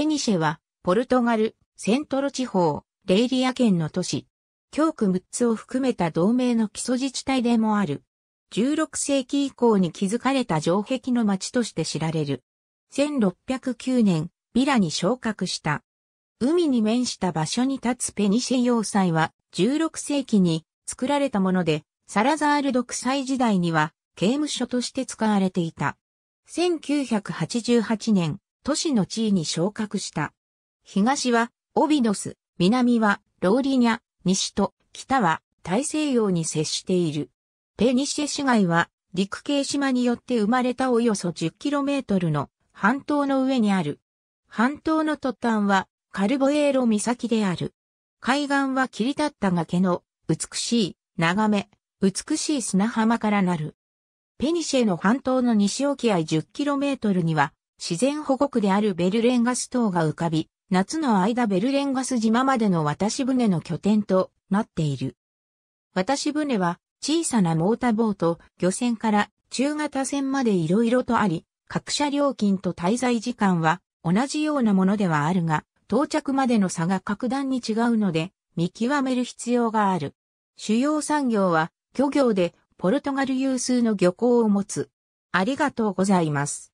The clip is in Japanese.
ペニシェは、ポルトガル、セントロ地方、レイリア県の都市。教区6つを含めた同盟の基礎自治体でもある。16世紀以降に築かれた城壁の町として知られる。1609年、ビラに昇格した。海に面した場所に立つペニシェ要塞は16世紀に作られたもので、サラザール独裁時代には刑務所として使われていた。1988年、都市の地位に昇格した。東はオビノス、南はローリニャ、西と北は大西洋に接している。ペニシェ市街は陸系島によって生まれたおよそ 10km の半島の上にある。半島の突端はカルボエーロ岬である。海岸は切り立った崖の美しい眺め、美しい砂浜からなる。ペニシェの半島の西沖合 10km には自然保護区であるベルレンガス島が浮かび、夏の間ベルレンガス島までの渡し船の拠点となっている。渡し船は小さなモーターボート、漁船から中型船まで色々とあり、各社料金と滞在時間は同じようなものではあるが、到着までの差が格段に違うので、見極める必要がある。主要産業は漁業でポルトガル有数の漁港を持つ。ありがとうございます。